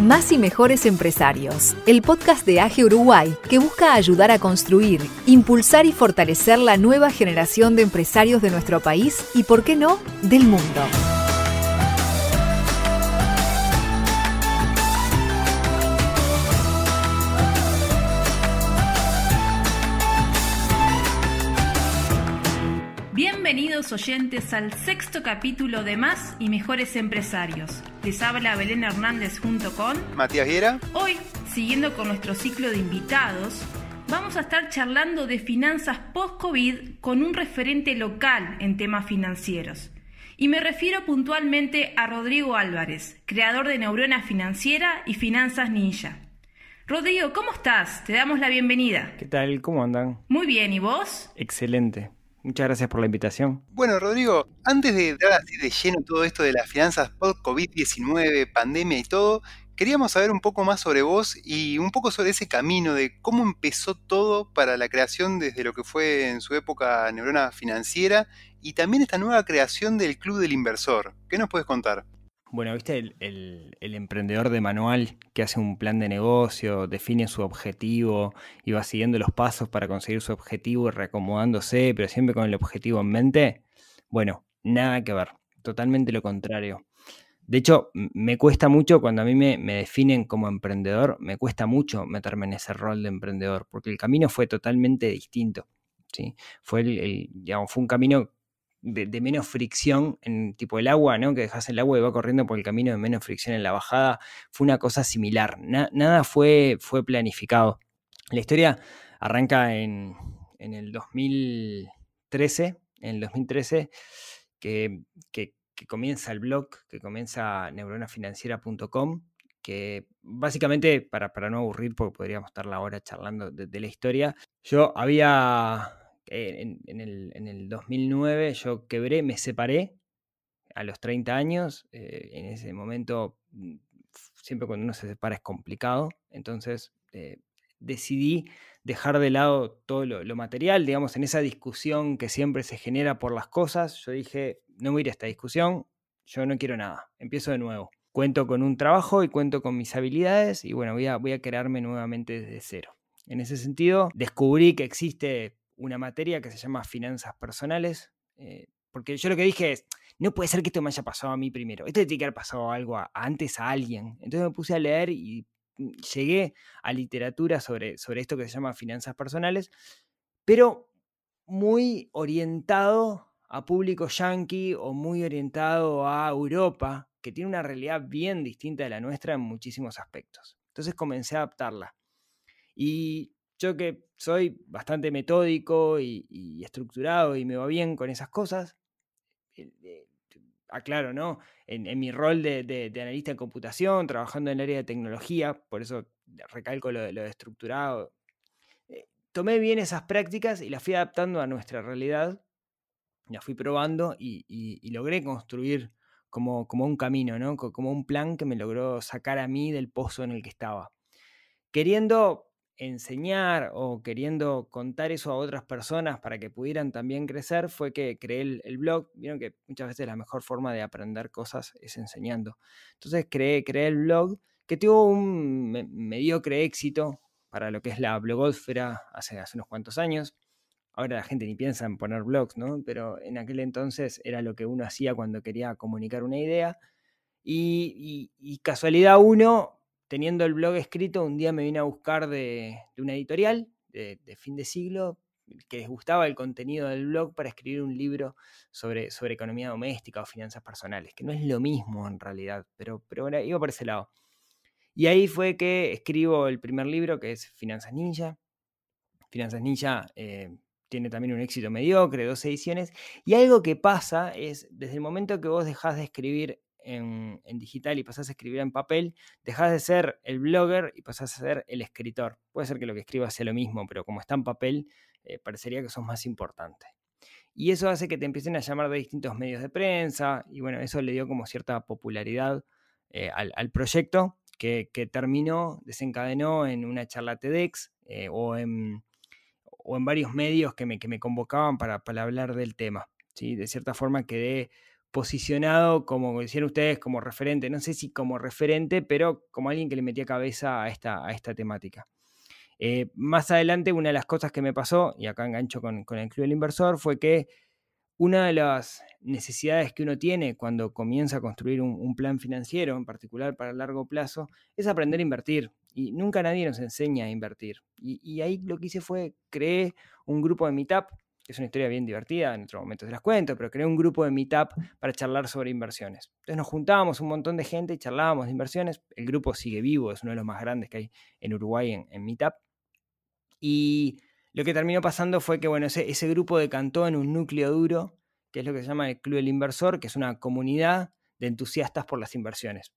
Más y Mejores Empresarios, el podcast de AGE Uruguay que busca ayudar a construir, impulsar y fortalecer la nueva generación de empresarios de nuestro país y, por qué no, del mundo. oyentes, al sexto capítulo de Más y Mejores Empresarios. Les habla Belén Hernández junto con Matías Viera. Hoy, siguiendo con nuestro ciclo de invitados, vamos a estar charlando de finanzas post-COVID con un referente local en temas financieros. Y me refiero puntualmente a Rodrigo Álvarez, creador de Neurona Financiera y Finanzas Ninja. Rodrigo, ¿cómo estás? Te damos la bienvenida. ¿Qué tal? ¿Cómo andan? Muy bien, ¿y vos? Excelente. Muchas gracias por la invitación. Bueno, Rodrigo, antes de dar así de lleno todo esto de las finanzas post-COVID-19, pandemia y todo, queríamos saber un poco más sobre vos y un poco sobre ese camino de cómo empezó todo para la creación desde lo que fue en su época Neurona Financiera y también esta nueva creación del Club del Inversor. ¿Qué nos puedes contar? Bueno, viste el, emprendedor de manual que hace un plan de negocio, define su objetivo y va siguiendo los pasos para conseguir su objetivo, y reacomodándose, pero siempre con el objetivo en mente. Bueno, nada que ver, totalmente lo contrario. De hecho, me cuesta mucho cuando a mí me, definen como emprendedor, me cuesta mucho meterme en ese rol de emprendedor, porque el camino fue totalmente distinto. ¿sí? Fue, el, digamos, fue un camino de, menos fricción en tipo el agua, ¿no? Que dejas el agua y va corriendo por el camino de menos fricción en la bajada. Fue una cosa similar. nada fue, fue planificado. La historia arranca en, en el 2013. En 2013, que, comienza el blog, que comienza neuronafinanciera.com, que básicamente, para, para no aburrir, porque podríamos estar la hora charlando de la historia, yo había eh, en, el, 2009 yo quebré, me separé a los 30 años. Eh, en ese momento, mm, siempre cuando uno se separa es complicado. Entonces eh, decidí dejar de lado todo lo, material, digamos, en esa discusión que siempre se genera por las cosas. Yo dije, no voy a ir a esta discusión, yo no quiero nada, empiezo de nuevo. Cuento con un trabajo y cuento con mis habilidades y bueno, voy a, voy a crearme nuevamente desde cero. En ese sentido, descubrí que existe una materia que se llama finanzas personales, eh, porque yo lo que dije es, no puede ser que esto me haya pasado a mí primero, esto tiene que haber pasado algo antes a alguien. Entonces me puse a leer y mm, llegué a literatura sobre, sobre esto que se llama finanzas personales, pero muy orientado a público yankee o muy orientado a Europa, que tiene una realidad bien distinta de la nuestra en muchísimos aspectos. Entonces comencé a adaptarla. Y yo que soy bastante metódico y, estructurado y me va bien con esas cosas, eh, aclaro, ¿no? En, mi rol de, analista en computación, trabajando en el área de tecnología, por eso recalco lo, estructurado. Eh, tomé bien esas prácticas y las fui adaptando a nuestra realidad, las fui probando y, logré construir como, como, un camino, ¿no? Como un plan que me logró sacar a mí del pozo en el que estaba. Queriendo enseñar o queriendo contar eso a otras personas para que pudieran también crecer fue que creé el, blog. Vieron que muchas veces la mejor forma de aprender cosas es enseñando. Entonces creé, creé el blog que tuvo un mediocre éxito para lo que es la blogósfera hace, hace unos cuantos años. Ahora la gente ni piensa en poner blogs, ¿no? Pero en aquel entonces era lo que uno hacía cuando quería comunicar una idea. y, y casualidad uno teniendo el blog escrito, un día me vine a buscar de, una editorial de, fin de siglo que les gustaba el contenido del blog para escribir un libro sobre, sobre economía doméstica o finanzas personales, que no es lo mismo en realidad, pero, pero bueno, iba por ese lado. Y ahí fue que escribo el primer libro, que es Finanzas Ninja. Finanzas Ninja eh, tiene también un éxito mediocre, dos ediciones. Y algo que pasa es, desde el momento que vos dejás de escribir en, digital y pasás a escribir en papel, dejás de ser el blogger y pasás a ser el escritor. Puede ser que lo que escribas sea lo mismo, pero como está en papel, eh, parecería que sos más importante. Y eso hace que te empiecen a llamar de distintos medios de prensa, y bueno, eso le dio como cierta popularidad eh, al, proyecto, que, terminó, desencadenó en una charla TEDx eh, o, en, o, en, varios medios que me, convocaban para, para hablar del tema. ¿sí? De cierta forma quedé posicionado como decían ustedes, como referente, no sé si como referente, pero como alguien que le metía cabeza a esta, a esta temática. Eh, más adelante, una de las cosas que me pasó, y acá engancho con, con el Club del Inversor, fue que una de las necesidades que uno tiene cuando comienza a construir un, plan financiero, en particular para el largo plazo, es aprender a invertir. Y nunca nadie nos enseña a invertir. Y, y ahí lo que hice fue creé un grupo de Meetup que es una historia bien divertida, en otro momento se las cuento, pero creé un grupo de meetup para charlar sobre inversiones. Entonces nos juntábamos un montón de gente y charlábamos de inversiones. El grupo sigue vivo, es uno de los más grandes que hay en Uruguay en, meetup. Y lo que terminó pasando fue que, bueno, ese, ese grupo decantó en un núcleo duro, que es lo que se llama el Club del Inversor, que es una comunidad de entusiastas por las inversiones.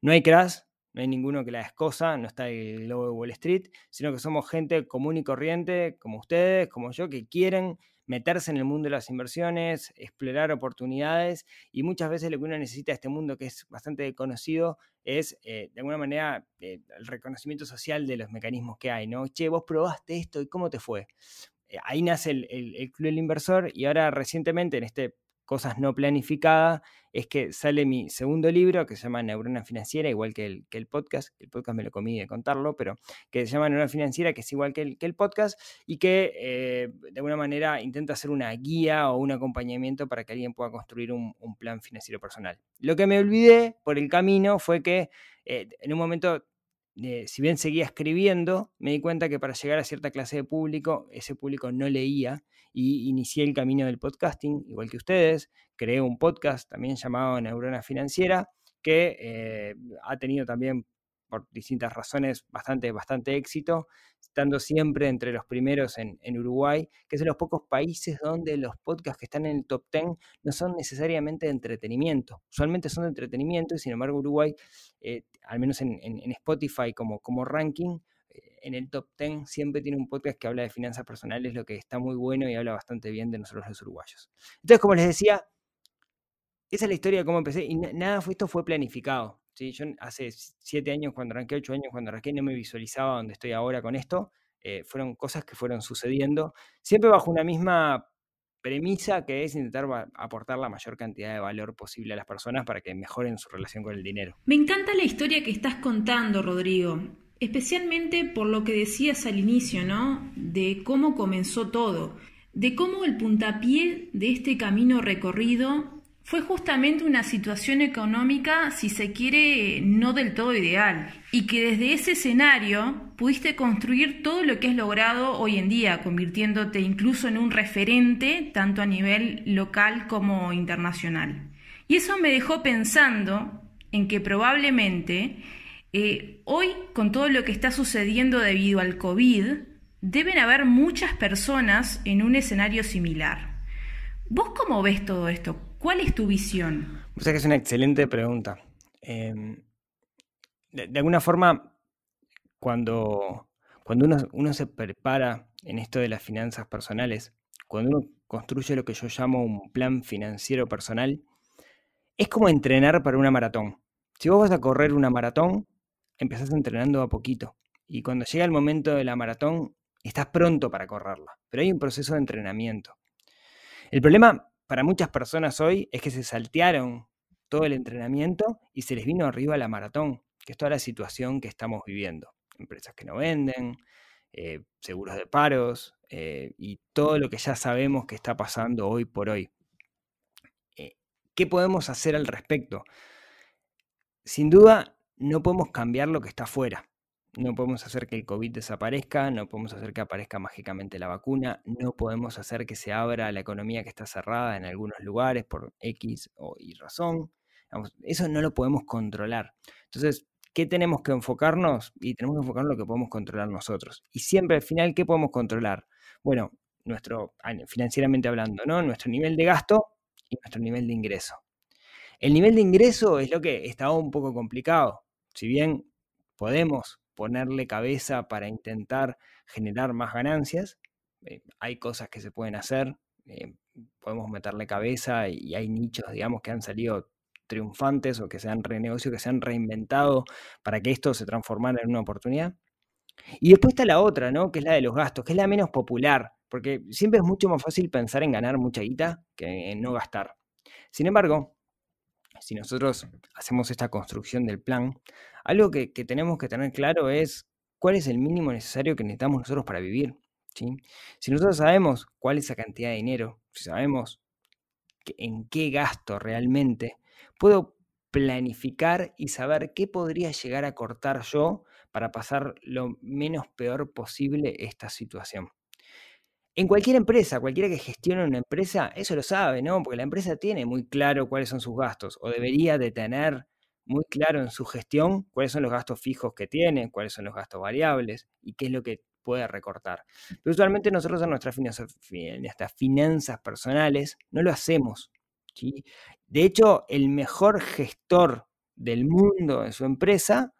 No hay crash, no hay ninguno que la escosa, no está el lobo de Wall Street, sino que somos gente común y corriente, como ustedes, como yo, que quieren meterse en el mundo de las inversiones, explorar oportunidades y muchas veces lo que uno necesita de este mundo que es bastante conocido es eh, de alguna manera eh, el reconocimiento social de los mecanismos que hay, ¿no? Che, vos probaste esto y cómo te fue. Eh, ahí nace el, el Club del Inversor y ahora recientemente en este cosas no planificadas es que sale mi segundo libro que se llama Neurona Financiera, igual que el, que el podcast, el podcast me lo comí de contarlo, pero que se llama Neurona Financiera, que es igual que el, que el podcast y que eh, de alguna manera intenta hacer una guía o un acompañamiento para que alguien pueda construir un, plan financiero personal. Lo que me olvidé por el camino fue que eh, en un momento eh, si bien seguía escribiendo, me di cuenta que para llegar a cierta clase de público, ese público no leía y inicié el camino del podcasting, igual que ustedes. Creé un podcast también llamado Neurona Financiera, que eh, ha tenido también por distintas razones bastante, bastante éxito, estando siempre entre los primeros en, Uruguay, que es de los pocos países donde los podcasts que están en el top 10 no son necesariamente de entretenimiento. Usualmente son de entretenimiento y sin embargo Uruguay, eh, al menos en, en Spotify como, como ranking, en el top 10 siempre tiene un podcast que habla de finanzas personales, lo que está muy bueno y habla bastante bien de nosotros los uruguayos. Entonces, como les decía, esa es la historia de cómo empecé y nada fue esto fue planificado. ¿sí? Yo hace siete años, cuando arranqué, ocho años, cuando arranqué, no me visualizaba donde estoy ahora con esto. Eh, fueron cosas que fueron sucediendo, siempre bajo una misma premisa que es intentar aportar la mayor cantidad de valor posible a las personas para que mejoren su relación con el dinero. Me encanta la historia que estás contando, Rodrigo. Especialmente por lo que decías al inicio, ¿no? De cómo comenzó todo, de cómo el puntapié de este camino recorrido fue justamente una situación económica, si se quiere, no del todo ideal, y que desde ese escenario pudiste construir todo lo que has logrado hoy en día, convirtiéndote incluso en un referente tanto a nivel local como internacional. Y eso me dejó pensando en que probablemente eh, hoy, con todo lo que está sucediendo debido al COVID, deben haber muchas personas en un escenario similar. ¿Vos cómo ves todo esto? ¿Cuál es tu visión? O sea que es una excelente pregunta. Em, de, alguna forma, cuando, cuando uno se prepara en esto de las finanzas personales, cuando uno construye lo que yo llamo un plan financiero personal, es como entrenar para una maratón. Si vos vas a correr una maratón, empezás entrenando a poquito. Y cuando llega el momento de la maratón, estás pronto para correrla, pero hay un proceso de entrenamiento. El problema para muchas personas hoy es que se saltearon todo el entrenamiento y se les vino arriba la maratón, que es toda la situación que estamos viviendo. Empresas que no venden, eh, seguros de paros eh, y todo lo que ya sabemos que está pasando hoy por hoy. Eh, ¿Qué podemos hacer al respecto? Sin duda, no podemos cambiar lo que está afuera. No podemos hacer que el COVID desaparezca, no podemos hacer que aparezca mágicamente la vacuna, no podemos hacer que se abra la economía que está cerrada en algunos lugares por X o Y razón. Eso no lo podemos controlar. Entonces, ¿qué tenemos que enfocarnos? Y tenemos que enfocarnos lo que podemos controlar nosotros. Y siempre al final, ¿qué podemos controlar? Bueno, nuestro, ah, financieramente hablando, ¿no? Nuestro nivel de gasto y nuestro nivel de ingreso. El nivel de ingreso es lo que estaba un poco complicado, si bien podemos ponerle cabeza para intentar generar más ganancias, eh, hay cosas que se pueden hacer, eh, podemos meterle cabeza y hay nichos, digamos, que han salido triunfantes o que se han renegociado, que se han reinventado para que esto se transformara en una oportunidad. Y después está la otra, ¿no? Que es la de los gastos, que es la menos popular, porque siempre es mucho más fácil pensar en ganar mucha guita que en no gastar. Sin embargo, si nosotros hacemos esta construcción del plan, algo que, tenemos que tener claro es cuál es el mínimo necesario que necesitamos nosotros para vivir. Si nosotros sabemos cuál es la cantidad de dinero, si sabemos en qué gasto realmente, puedo planificar y saber qué podría llegar a cortar yo para pasar lo menos peor posible esta situación. En cualquier empresa, cualquiera que gestione una empresa, eso lo sabe, ¿no? Porque la empresa tiene muy claro cuáles son sus gastos o debería de tener muy claro en su gestión cuáles son los gastos fijos que tiene, cuáles son los gastos variables y qué es lo que puede recortar. Pero usualmente nosotros en nuestras, finanzas, finanzas personales no lo hacemos. De hecho, el mejor gestor del mundo en su empresa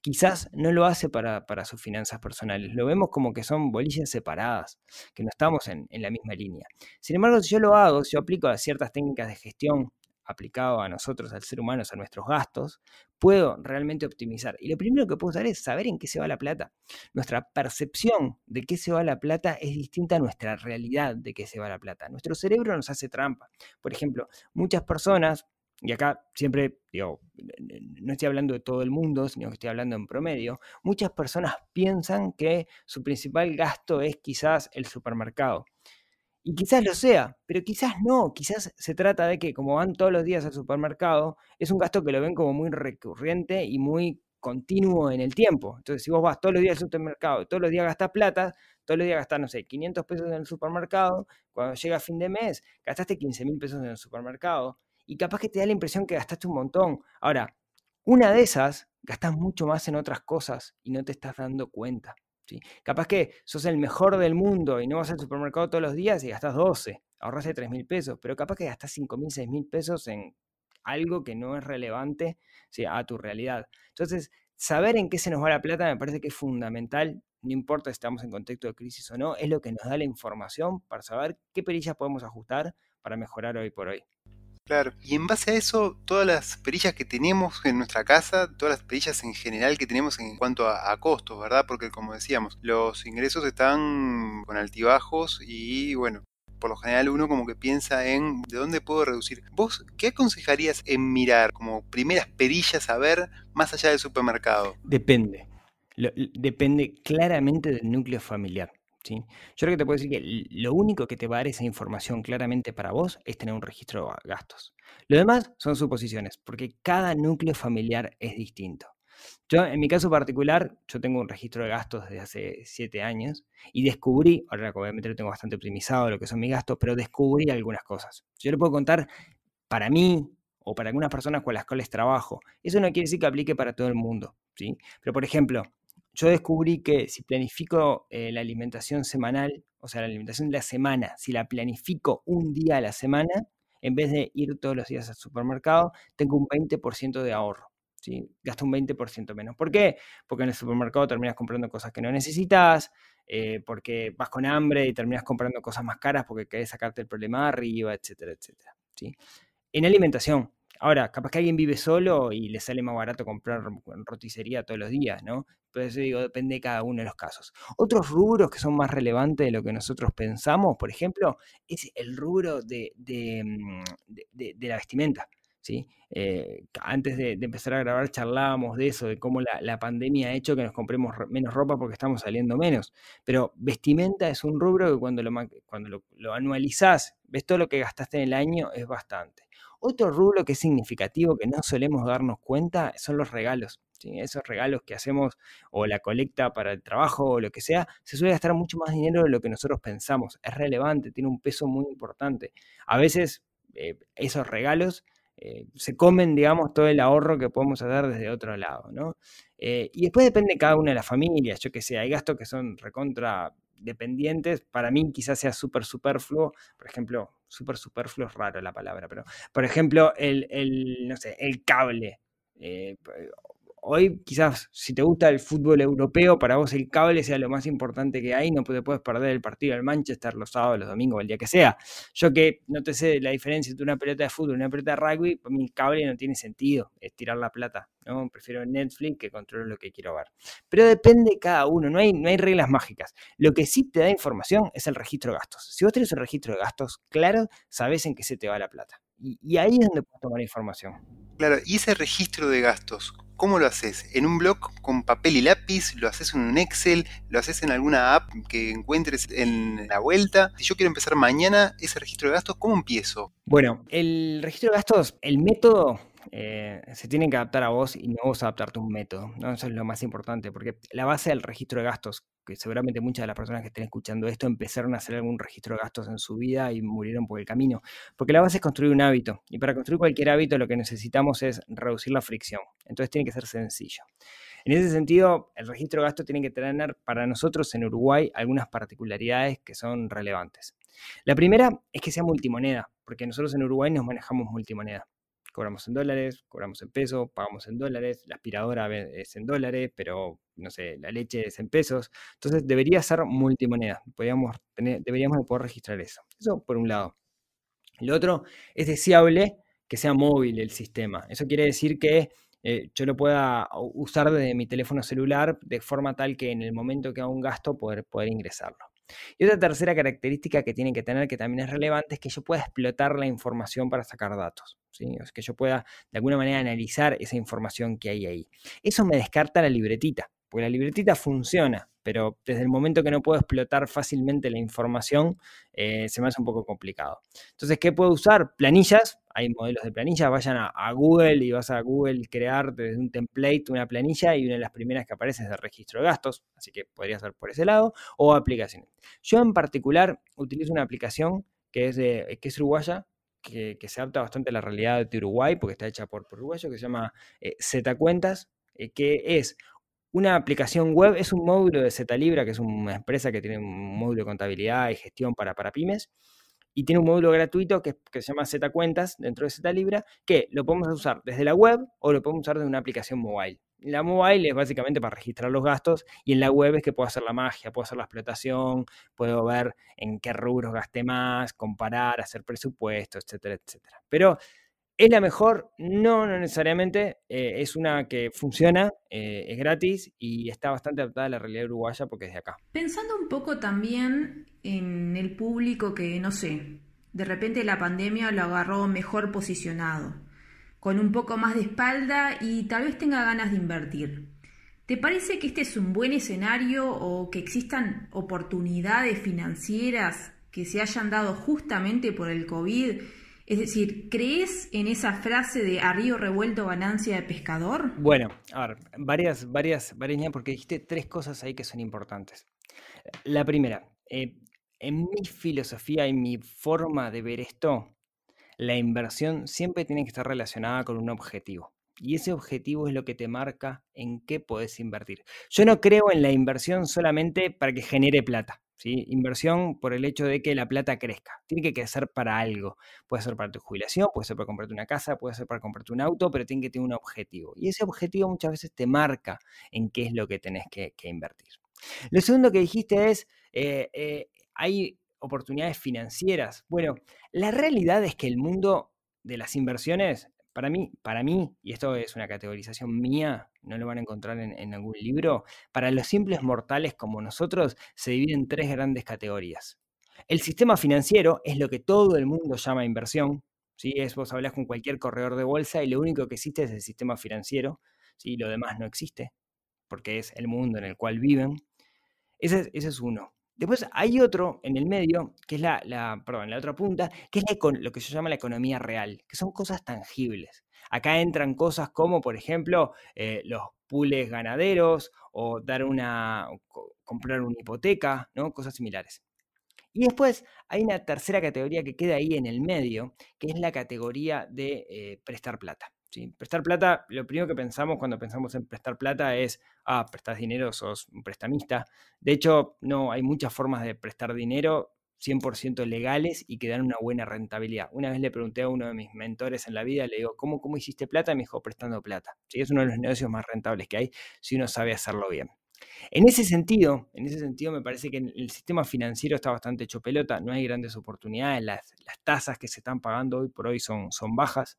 quizás no lo hace para, para, sus finanzas personales. Lo vemos como que son bolillas separadas, que no estamos en, la misma línea. Sin embargo, si yo lo hago, si yo aplico a ciertas técnicas de gestión aplicado a nosotros, al ser humano, a nuestros gastos, puedo realmente optimizar. Y lo primero que puedo usar es saber en qué se va la plata. Nuestra percepción de qué se va la plata es distinta a nuestra realidad de qué se va la plata. Nuestro cerebro nos hace trampa. Por ejemplo, muchas personas y acá siempre, digo, no estoy hablando de todo el mundo, sino que estoy hablando en promedio, muchas personas piensan que su principal gasto es quizás el supermercado. Y quizás lo sea, pero quizás no, quizás se trata de que como van todos los días al supermercado, es un gasto que lo ven como muy recurrente y muy continuo en el tiempo. Entonces, si vos vas todos los días al supermercado, todos los días gastás plata, todos los días gastás, no sé, 500 pesos en el supermercado, cuando llega fin de mes, gastaste 15 mil pesos en el supermercado, y capaz que te da la impresión que gastaste un montón. Ahora, una de esas, gastas mucho más en otras cosas y no te estás dando cuenta. ¿sí? Capaz que sos el mejor del mundo y no vas al supermercado todos los días y gastas 12, ahorraste 3 mil pesos, pero capaz que gastas 5 mil, 6 mil pesos en algo que no es relevante a tu realidad. Entonces, saber en qué se nos va la plata me parece que es fundamental. No importa si estamos en contexto de crisis o no, es lo que nos da la información para saber qué perillas podemos ajustar para mejorar hoy por hoy. Claro. Y en base a eso, todas las perillas que tenemos en nuestra casa, todas las perillas en general que tenemos en cuanto a, costos, ¿verdad? Porque como decíamos, los ingresos están con altibajos y bueno, por lo general uno como que piensa en de dónde puedo reducir. ¿Vos qué aconsejarías en mirar como primeras perillas a ver más allá del supermercado? Depende. depende claramente del núcleo familiar. Yo creo que te puedo decir que lo único que te va a dar esa información claramente para vos es tener un registro de gastos. Lo demás son suposiciones, porque cada núcleo familiar es distinto. Yo, en mi caso particular, yo tengo un registro de gastos desde hace siete años y descubrí, ahora obviamente lo tengo bastante optimizado, lo que son mis gastos, pero descubrí algunas cosas. Yo le puedo contar para mí o para algunas personas con las cuales trabajo. Eso no quiere decir que aplique para todo el mundo, ¿sí? Pero, por ejemplo, yo descubrí que si planifico eh, la alimentación semanal, o sea, la alimentación de la semana, si la planifico un día a la semana, en vez de ir todos los días al supermercado, tengo un 20% de ahorro. ¿sí? Gasto un 20% menos. ¿Por qué? Porque en el supermercado terminas comprando cosas que no necesitas, eh, porque vas con hambre y terminas comprando cosas más caras porque querés sacarte el problema arriba, etcétera, etcétera. ¿sí? En alimentación, Ahora, capaz que alguien vive solo y le sale más barato comprar roticería todos los días, ¿no? Pero eso digo, depende de cada uno de los casos. Otros rubros que son más relevantes de lo que nosotros pensamos, por ejemplo, es el rubro de, mm, la vestimenta. ¿sí? Eh, antes de, empezar a grabar charlábamos de eso, de cómo la, pandemia ha hecho que nos compremos menos ropa porque estamos saliendo menos. Pero vestimenta es un rubro que cuando lo, cuando lo anualizás, ves todo lo que gastaste en el año, es bastante. Otro rubro que es significativo, que no solemos darnos cuenta, son los regalos. esos regalos que hacemos o la colecta para el trabajo o lo que sea, se suele gastar mucho más dinero de lo que nosotros pensamos. Es relevante, tiene un peso muy importante. A veces eh, esos regalos eh, se comen, digamos, todo el ahorro que podemos hacer desde otro lado, eh, y después depende cada una de las familias, yo que sé, hay gastos que son recontra dependientes, para mí quizás sea súper superfluo, por ejemplo, súper superfluo, es raro la palabra, pero por ejemplo, el, el no sé, el cable. Eh, hoy quizás si te gusta el fútbol europeo, para vos el cable sea lo más importante que hay, no te puedes perder el partido del Manchester los sábados, los domingos, el día que sea. Yo que no te sé la diferencia entre una pelota de fútbol y una pelota de rugby, para mí el cable no tiene sentido, estirar tirar la plata, Prefiero Netflix que controlo lo que quiero ver. Pero depende cada uno, no hay, no hay reglas mágicas. Lo que sí te da información es el registro de gastos. Si vos tenés un registro de gastos claro, sabés en qué se te va la plata. Y, y ahí es donde puedes tomar información. Claro, y ese registro de gastos, ¿Cómo lo haces? ¿En un blog con papel y lápiz? ¿Lo haces en un Excel? ¿Lo haces en alguna app que encuentres en la vuelta? Si yo quiero empezar mañana ese registro de gastos, ¿cómo empiezo? Bueno, el registro de gastos, el método eh, se tienen que adaptar a vos y no vos adaptarte a un método. Eso es lo más importante, porque la base del registro de gastos, que seguramente muchas de las personas que estén escuchando esto empezaron a hacer algún registro de gastos en su vida y murieron por el camino, porque la base es construir un hábito, y para construir cualquier hábito lo que necesitamos es reducir la fricción, entonces tiene que ser sencillo. En ese sentido, el registro de gastos tiene que tener para nosotros en Uruguay algunas particularidades que son relevantes. La primera es que sea multimoneda, porque nosotros en Uruguay nos manejamos multimoneda cobramos en dólares, cobramos en pesos, pagamos en dólares, la aspiradora es en dólares, pero no sé, la leche es en pesos. Entonces debería ser multimoneda, podríamos deberíamos poder registrar eso. Eso por un lado. Lo otro es deseable que sea móvil el sistema. Eso quiere decir que eh, yo lo pueda usar desde mi teléfono celular de forma tal que en el momento que haga un gasto poder, poder ingresarlo. Y otra tercera característica que tienen que tener, que también es relevante, es que yo pueda explotar la información para sacar datos. ¿sí? que yo pueda de alguna manera analizar esa información que hay ahí. Eso me descarta la libretita. Porque la libretita funciona, pero desde el momento que no puedo explotar fácilmente la información, eh, se me hace un poco complicado. Entonces, ¿qué puedo usar? Planillas, hay modelos de planillas, vayan a, Google y vas a Google crear desde un template una planilla y una de las primeras que aparece es de registro de gastos, así que podría ser por ese lado, o aplicaciones. Yo en particular utilizo una aplicación que es, de, que es uruguaya, que, se adapta bastante a la realidad de Uruguay, porque está hecha por, uruguayo que se llama eh, Z Cuentas, eh, que es una aplicación web es un módulo de Libra que es una empresa que tiene un módulo de contabilidad y gestión para, para pymes, y tiene un módulo gratuito que, se llama Z Cuentas dentro de Libra que lo podemos usar desde la web o lo podemos usar desde una aplicación mobile. La mobile es básicamente para registrar los gastos y en la web es que puedo hacer la magia, puedo hacer la explotación, puedo ver en qué rubros gasté más, comparar, hacer presupuesto, etcétera, etcétera. Pero ¿Es la mejor? No, no necesariamente. Eh, es una que funciona, eh, es gratis y está bastante adaptada a la realidad uruguaya porque es de acá. Pensando un poco también en el público que, no sé, de repente la pandemia lo agarró mejor posicionado, con un poco más de espalda y tal vez tenga ganas de invertir. ¿Te parece que este es un buen escenario o que existan oportunidades financieras que se hayan dado justamente por el COVID? Es decir, ¿crees en esa frase de a río revuelto ganancia de pescador? Bueno, a ver, varias, varias, varias porque dijiste tres cosas ahí que son importantes. La primera, eh, en mi filosofía y mi forma de ver esto, la inversión siempre tiene que estar relacionada con un objetivo. Y ese objetivo es lo que te marca en qué puedes invertir. Yo no creo en la inversión solamente para que genere plata. Inversión por el hecho de que la plata crezca. Tiene que crecer para algo. Puede ser para tu jubilación, puede ser para comprarte una casa, puede ser para comprarte un auto, pero tiene que tener un objetivo. Y ese objetivo muchas veces te marca en qué es lo que tenés que, invertir. Lo segundo que dijiste es, eh, eh, hay oportunidades financieras. Bueno, la realidad es que el mundo de las inversiones para mí, para mí, y esto es una categorización mía, no lo van a encontrar en, algún libro, para los simples mortales como nosotros se dividen en tres grandes categorías. El sistema financiero es lo que todo el mundo llama inversión. Es, vos hablas con cualquier corredor de bolsa y lo único que existe es el sistema financiero. Lo demás no existe, porque es el mundo en el cual viven. ese es uno. Después hay otro en el medio, que es la, la otra punta, que es lo que se llama la economía real, que son cosas tangibles. Acá entran cosas como, por ejemplo, eh, los pules ganaderos o dar una, comprar una hipoteca, ¿no? cosas similares. Y después hay una tercera categoría que queda ahí en el medio, que es la categoría de eh, prestar plata. ¿sí? Prestar plata, lo primero que pensamos cuando pensamos en prestar plata es, ah, prestas dinero, sos un prestamista. De hecho, no, hay muchas formas de prestar dinero 100% legales y que dan una buena rentabilidad. Una vez le pregunté a uno de mis mentores en la vida, le digo, ¿cómo, cómo hiciste plata? y Me dijo, prestando plata. ¿Sí? Es uno de los negocios más rentables que hay si uno sabe hacerlo bien. En ese sentido, en ese sentido me parece que el sistema financiero está bastante chopelota, no hay grandes oportunidades, las, tasas que se están pagando hoy por hoy son, son, bajas,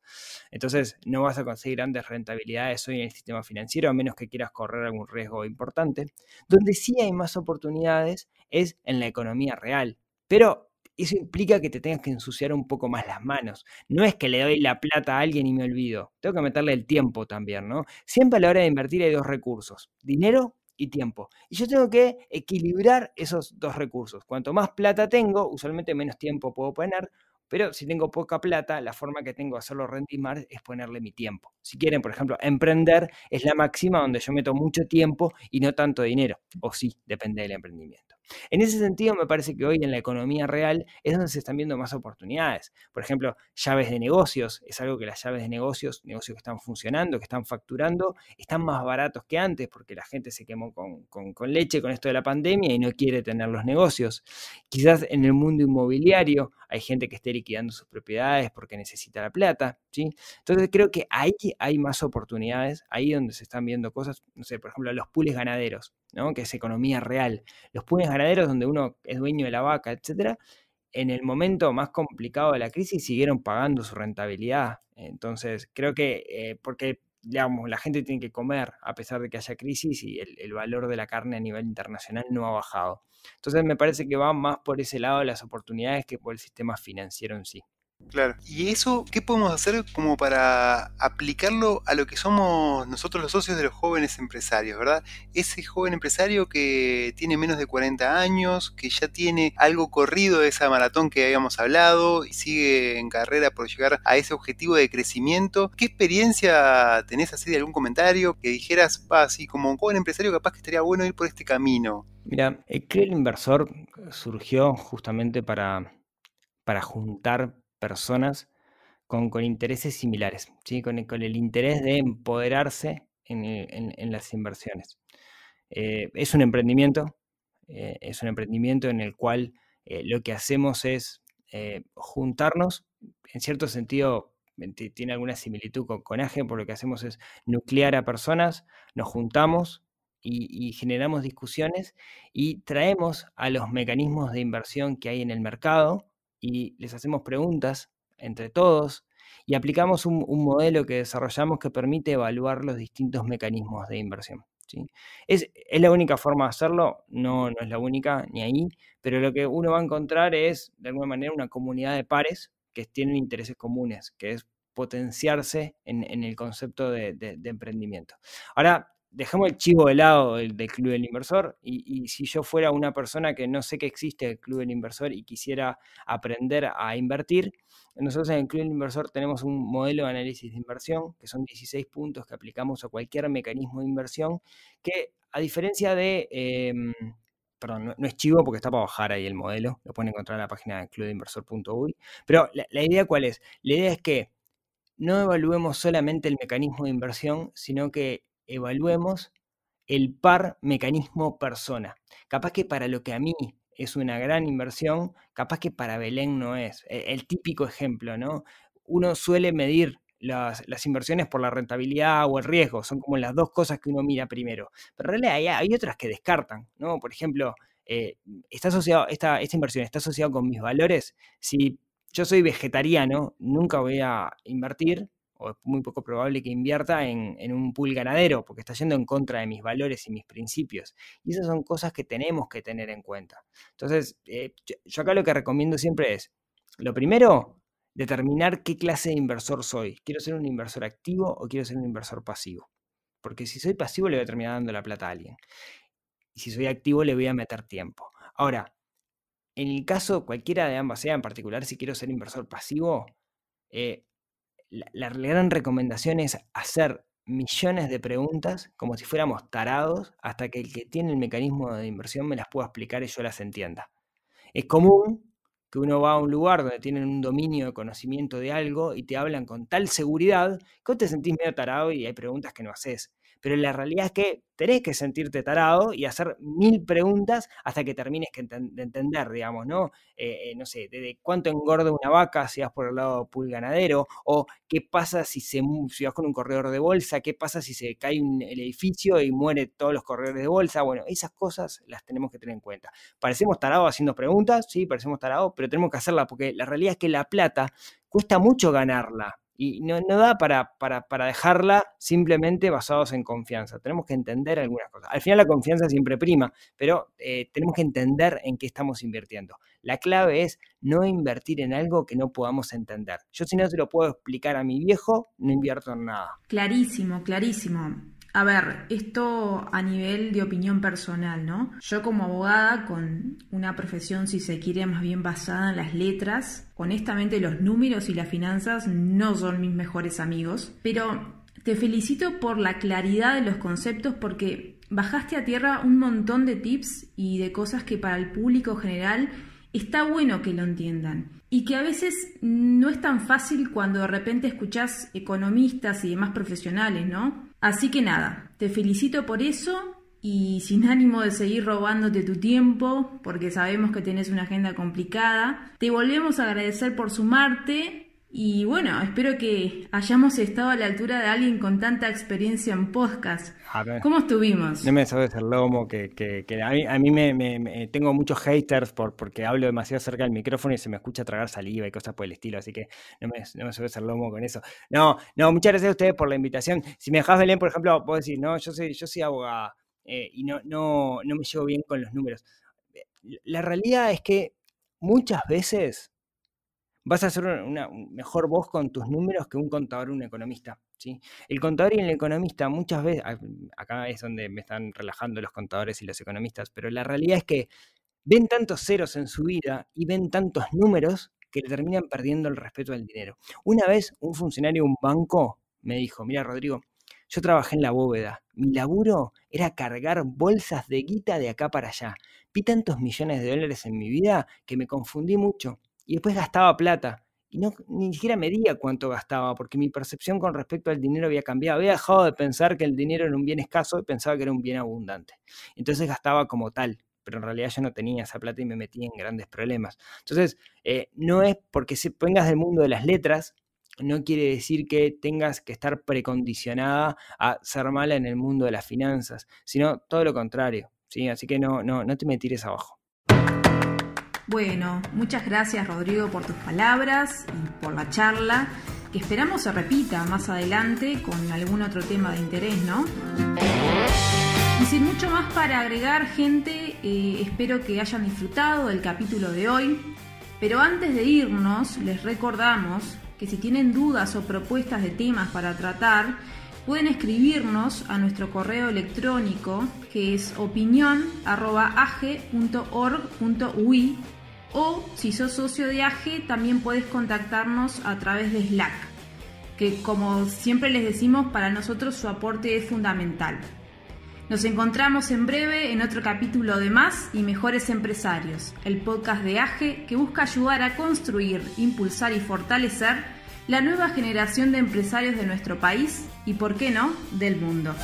entonces no vas a conseguir grandes rentabilidades hoy en el sistema financiero a menos que quieras correr algún riesgo importante. Donde sí hay más oportunidades es en la economía real, pero eso implica que te tengas que ensuciar un poco más las manos. No es que le doy la plata a alguien y me olvido, tengo que meterle el tiempo también, ¿no? Siempre a la hora de invertir hay dos recursos, dinero y tiempo. Y yo tengo que equilibrar esos dos recursos. Cuanto más plata tengo, usualmente menos tiempo puedo poner, pero si tengo poca plata, la forma que tengo de hacerlo rendir es ponerle mi tiempo. Si quieren, por ejemplo, emprender es la máxima donde yo meto mucho tiempo y no tanto dinero, o sí, depende del emprendimiento. En ese sentido, me parece que hoy en la economía real es donde se están viendo más oportunidades. Por ejemplo, llaves de negocios, es algo que las llaves de negocios, negocios que están funcionando, que están facturando, están más baratos que antes porque la gente se quemó con, leche con esto de la pandemia y no quiere tener los negocios. Quizás en el mundo inmobiliario hay gente que esté liquidando sus propiedades porque necesita la plata, ¿sí? Entonces creo que ahí hay más oportunidades, ahí donde se están viendo cosas, no sé, por ejemplo, los pools ganaderos que es economía real. Los puñes ganaderos, donde uno es dueño de la vaca, etcétera, en el momento más complicado de la crisis siguieron pagando su rentabilidad. Entonces, creo que, eh, porque digamos, la gente tiene que comer a pesar de que haya crisis y el, el, valor de la carne a nivel internacional no ha bajado. Entonces, me parece que van más por ese lado las oportunidades que por el sistema financiero en sí. Claro. ¿Y eso qué podemos hacer como para aplicarlo a lo que somos nosotros los socios de los jóvenes empresarios, verdad? Ese joven empresario que tiene menos de 40 años, que ya tiene algo corrido de esa maratón que habíamos hablado y sigue en carrera por llegar a ese objetivo de crecimiento. ¿Qué experiencia tenés así de algún comentario que dijeras, va, así como un joven empresario capaz que estaría bueno ir por este camino? Mira, eh, el inversor surgió justamente para para juntar personas con, intereses similares, ¿sí? con, el interés de empoderarse en, las inversiones. Eh, es un emprendimiento, eh, es un emprendimiento en el cual eh, lo que hacemos es juntarnos, en cierto sentido tiene alguna similitud con Age por lo que hacemos es nuclear a personas, nos juntamos, y, generamos discusiones y traemos a los mecanismos de inversión que hay en el mercado y les hacemos preguntas entre todos y aplicamos un, modelo que desarrollamos que permite evaluar los distintos mecanismos de inversión. ¿sí? Es, la única forma de hacerlo, no, no es la única ni ahí, pero lo que uno va a encontrar es, de alguna manera, una comunidad de pares que tienen intereses comunes, que es potenciarse en, el concepto de, de emprendimiento. Ahora, dejemos el chivo de lado del, Club del Inversor y, si yo fuera una persona que no sé que existe el Club del Inversor y quisiera aprender a invertir, nosotros en el Club del Inversor tenemos un modelo de análisis de inversión, que son 16 puntos que aplicamos a cualquier mecanismo de inversión, que a diferencia de... Em, perdón, no, es chivo porque está para bajar ahí el modelo, lo pueden encontrar en la página de clubinversor.uy. pero la idea cuál es? La idea es que no evaluemos solamente el mecanismo de inversión, sino que evaluemos el par mecanismo persona. Capaz que para lo que a mí es una gran inversión, capaz que para Belén no es. E, el, típico ejemplo, ¿no? Uno suele medir las, inversiones por la rentabilidad o el riesgo, son como las dos cosas que uno mira primero. Pero en realidad hay, otras que descartan, ¿no? Por ejemplo, eh, está asociado, esta, esta inversión está asociada con mis valores. Si yo soy vegetariano, nunca voy a invertir o es muy poco probable que invierta en, un pool ganadero, porque está yendo en contra de mis valores y mis principios. Y esas son cosas que tenemos que tener en cuenta. Entonces, eh, yo, acá lo que recomiendo siempre es, lo primero, determinar qué clase de inversor soy. ¿Quiero ser un inversor activo o quiero ser un inversor pasivo? Porque si soy pasivo le voy a terminar dando la plata a alguien. Y si soy activo le voy a meter tiempo. Ahora, en el caso cualquiera de ambas sea, en particular si quiero ser inversor pasivo, eh, la, gran recomendación es hacer millones de preguntas como si fuéramos tarados hasta que el que tiene el mecanismo de inversión me las pueda explicar y yo las entienda. Es común que uno va a un lugar donde tienen un dominio de conocimiento de algo y te hablan con tal seguridad que te sentís medio tarado y hay preguntas que no haces pero la realidad es que tenés que sentirte tarado y hacer mil preguntas hasta que termines que de entender, digamos, ¿no? Eh, eh, no sé, de, cuánto engorda una vaca si vas por el lado ganadero, o qué pasa si, se, si vas con un corredor de bolsa, qué pasa si se cae el edificio y muere todos los corredores de bolsa. Bueno, esas cosas las tenemos que tener en cuenta. Parecemos tarados haciendo preguntas, sí, parecemos tarados, pero tenemos que hacerlas porque la realidad es que la plata cuesta mucho ganarla y no, da para, para, para, dejarla simplemente basados en confianza. Tenemos que entender algunas cosas. Al final la confianza siempre prima, pero eh, tenemos que entender en qué estamos invirtiendo. La clave es no invertir en algo que no podamos entender. Yo si no se lo puedo explicar a mi viejo, no invierto en nada. Clarísimo, clarísimo. A ver, esto a nivel de opinión personal, ¿no? Yo como abogada, con una profesión, si se quiere, más bien basada en las letras, honestamente los números y las finanzas no son mis mejores amigos, pero te felicito por la claridad de los conceptos porque bajaste a tierra un montón de tips y de cosas que para el público general está bueno que lo entiendan y que a veces no es tan fácil cuando de repente escuchas economistas y demás profesionales, ¿no? Así que nada, te felicito por eso y sin ánimo de seguir robándote tu tiempo, porque sabemos que tenés una agenda complicada, te volvemos a agradecer por sumarte y bueno, espero que hayamos estado a la altura de alguien con tanta experiencia en podcast. ¿Cómo estuvimos? No me sabes ser lomo, que, a mí, me, eh, tengo muchos haters por, porque hablo demasiado cerca del micrófono y se me escucha tragar saliva y cosas por el estilo, así que no me, no ser lomo con eso. No, no, muchas gracias a ustedes por la invitación. Si me dejás Belén, por ejemplo, puedo decir, no, yo soy, yo soy abogada eh, y no, no me llevo bien con los números. Eh, la realidad es que muchas veces vas a ser una, mejor voz con tus números que un contador o un economista. El contador y el economista muchas veces, ah, mm, acá es donde me están relajando los contadores y los economistas, pero la realidad es que ven tantos ceros en su vida y ven tantos números que le terminan perdiendo el respeto al dinero. Una vez un funcionario de un banco me dijo, mira Rodrigo, yo trabajé en la bóveda. Mi laburo era cargar bolsas de guita de acá para allá. Vi tantos millones de dólares en mi vida que me confundí mucho y después gastaba plata. Y no, ni siquiera medía cuánto gastaba, porque mi percepción con respecto al dinero había cambiado. Había dejado de pensar que el dinero era un bien escaso y pensaba que era un bien abundante. Entonces gastaba como tal, pero en realidad yo no tenía esa plata y me metía en grandes problemas. Entonces, eh, no es porque se, pongas del mundo de las letras, no quiere decir que tengas que estar precondicionada a ser mala en el mundo de las finanzas, sino todo lo contrario. ¿sí? Así que no, no, no te metires abajo. Bueno, muchas gracias Rodrigo por tus palabras y por la charla, que esperamos se repita más adelante con algún otro tema de interés, ¿no? Y sin mucho más para agregar, gente, eh, espero que hayan disfrutado del capítulo de hoy. Pero antes de irnos, les recordamos que si tienen dudas o propuestas de temas para tratar, pueden escribirnos a nuestro correo electrónico que es opinión.age.org.ui o si sos socio de AGE, también puedes contactarnos a través de Slack, que como siempre les decimos, para nosotros su aporte es fundamental. Nos encontramos en breve en otro capítulo de Más y Mejores Empresarios, el podcast de AGE que busca ayudar a construir, impulsar y fortalecer la nueva generación de empresarios de nuestro país y, por qué no, del mundo.